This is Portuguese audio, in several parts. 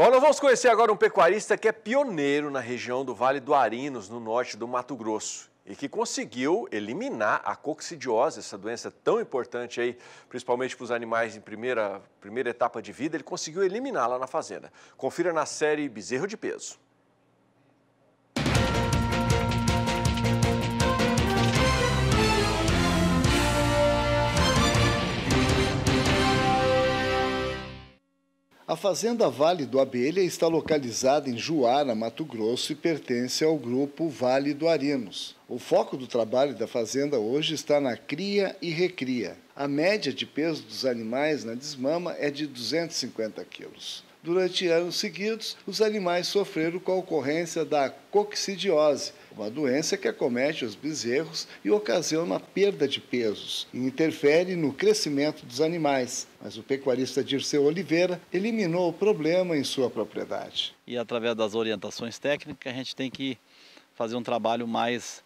Bom, nós vamos conhecer agora um pecuarista que é pioneiro na região do Vale do Arinos, no norte do Mato Grosso, e que conseguiu eliminar a coccidiose, essa doença tão importante aí, principalmente para os animais em primeira, primeira etapa de vida, ele conseguiu eliminá-la na fazenda. Confira na série Bezerro de Peso. A Fazenda Vale do Abelha está localizada em Juara, Mato Grosso, e pertence ao grupo Vale do Arinos. O foco do trabalho da fazenda hoje está na cria e recria. A média de peso dos animais na desmama é de 250 quilos durante anos seguidos, os animais sofreram com a ocorrência da coccidiose, uma doença que acomete os bezerros e ocasiona a perda de pesos e interfere no crescimento dos animais. Mas o pecuarista Dirceu Oliveira eliminou o problema em sua propriedade. E através das orientações técnicas, a gente tem que fazer um trabalho mais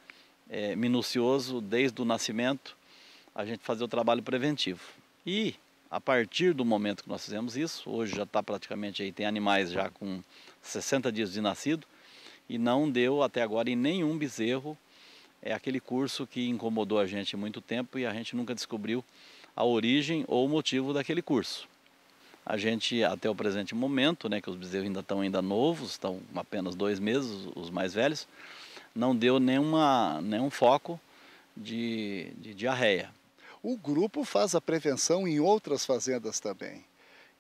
é, minucioso desde o nascimento, a gente fazer o trabalho preventivo. E a partir do momento que nós fizemos isso, hoje já está praticamente aí, tem animais já com 60 dias de nascido, e não deu até agora em nenhum bezerro. É aquele curso que incomodou a gente muito tempo e a gente nunca descobriu a origem ou o motivo daquele curso. A gente, até o presente momento, né, que os bezerros ainda estão ainda novos, estão apenas dois meses, os mais velhos, não deu nenhuma, nenhum foco de, de diarreia. O grupo faz a prevenção em outras fazendas também.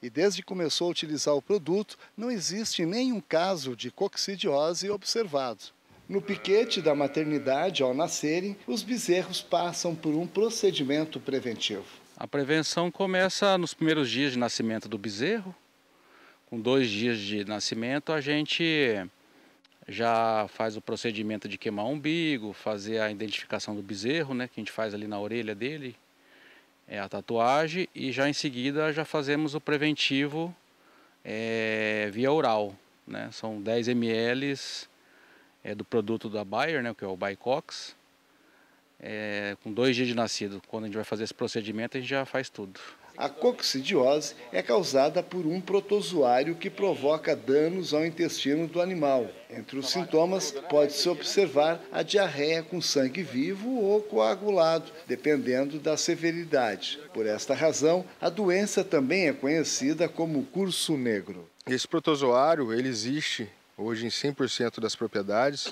E desde que começou a utilizar o produto, não existe nenhum caso de coccidiose observado. No piquete da maternidade, ao nascerem, os bezerros passam por um procedimento preventivo. A prevenção começa nos primeiros dias de nascimento do bezerro. Com dois dias de nascimento, a gente já faz o procedimento de queimar o umbigo, fazer a identificação do bezerro, né, que a gente faz ali na orelha dele, é, a tatuagem e já em seguida já fazemos o preventivo é, via oral. Né? São 10 ml é, do produto da Bayer, né, que é o Bicox. É, com dois dias de nascido, quando a gente vai fazer esse procedimento, a gente já faz tudo. A coccidiose é causada por um protozoário que provoca danos ao intestino do animal. Entre os sintomas, pode-se observar a diarreia com sangue vivo ou coagulado, dependendo da severidade. Por esta razão, a doença também é conhecida como curso negro. Esse protozoário ele existe hoje em 100% das propriedades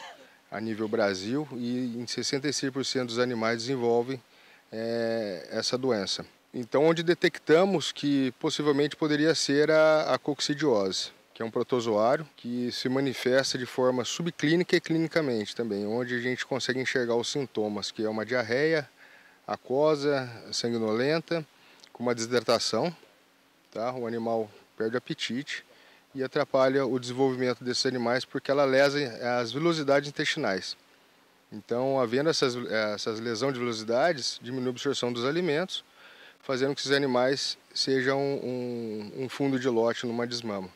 a nível Brasil e em 66% dos animais desenvolvem é, essa doença. Então, onde detectamos que possivelmente poderia ser a, a coccidiose, que é um protozoário que se manifesta de forma subclínica e clinicamente também, onde a gente consegue enxergar os sintomas, que é uma diarreia, aquosa, sanguinolenta, com uma desidratação, tá? o animal perde o apetite e atrapalha o desenvolvimento desses animais porque ela lesa as velocidades intestinais. Então, havendo essas, eh, essas lesões de velocidades, diminui a absorção dos alimentos fazendo que esses animais sejam um, um fundo de lote numa desmama.